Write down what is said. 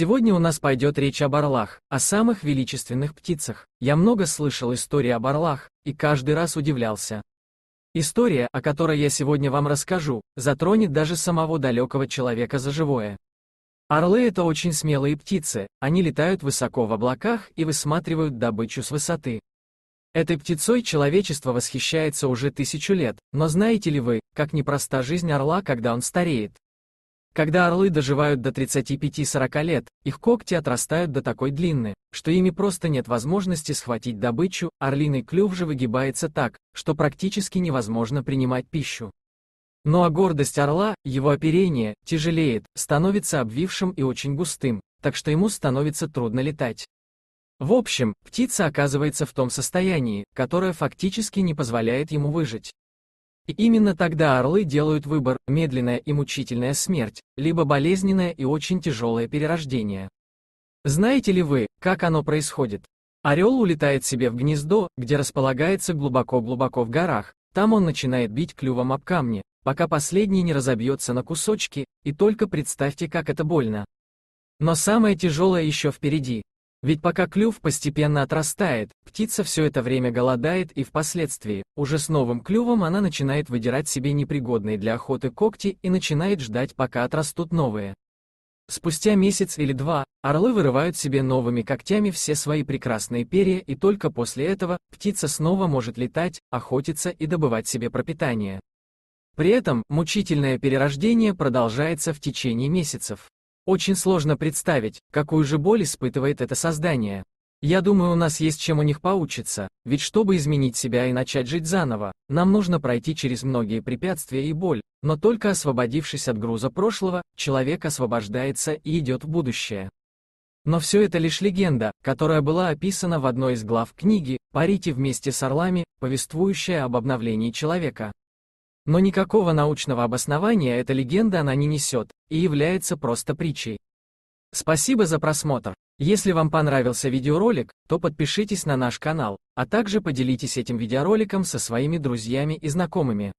Сегодня у нас пойдет речь об орлах, о самых величественных птицах. Я много слышал истории об орлах, и каждый раз удивлялся. История, о которой я сегодня вам расскажу, затронет даже самого далекого человека за живое. Орлы это очень смелые птицы, они летают высоко в облаках и высматривают добычу с высоты. Этой птицой человечество восхищается уже тысячу лет, но знаете ли вы, как непроста жизнь орла, когда он стареет? Когда орлы доживают до 35-40 лет, их когти отрастают до такой длины, что ими просто нет возможности схватить добычу, орлиный клюв же выгибается так, что практически невозможно принимать пищу. Ну а гордость орла, его оперение, тяжелеет, становится обвившим и очень густым, так что ему становится трудно летать. В общем, птица оказывается в том состоянии, которое фактически не позволяет ему выжить. И именно тогда орлы делают выбор, медленная и мучительная смерть, либо болезненное и очень тяжелое перерождение. Знаете ли вы, как оно происходит? Орел улетает себе в гнездо, где располагается глубоко-глубоко в горах, там он начинает бить клювом об камни, пока последний не разобьется на кусочки, и только представьте, как это больно. Но самое тяжелое еще впереди, ведь пока клюв постепенно отрастает, птица все это время голодает и впоследствии, уже с новым клювом она начинает выдирать себе непригодные для охоты когти и начинает ждать, пока отрастут новые. Спустя месяц или два, орлы вырывают себе новыми когтями все свои прекрасные перья и только после этого птица снова может летать, охотиться и добывать себе пропитание. При этом мучительное перерождение продолжается в течение месяцев. Очень сложно представить, какую же боль испытывает это создание. Я думаю, у нас есть чем у них поучиться, ведь чтобы изменить себя и начать жить заново, нам нужно пройти через многие препятствия и боль, но только освободившись от груза прошлого, человек освобождается и идет в будущее. Но все это лишь легенда, которая была описана в одной из глав книги «Парите вместе с орлами», повествующая об обновлении человека. Но никакого научного обоснования эта легенда она не несет и является просто притчей. Спасибо за просмотр. Если вам понравился видеоролик, то подпишитесь на наш канал, а также поделитесь этим видеороликом со своими друзьями и знакомыми.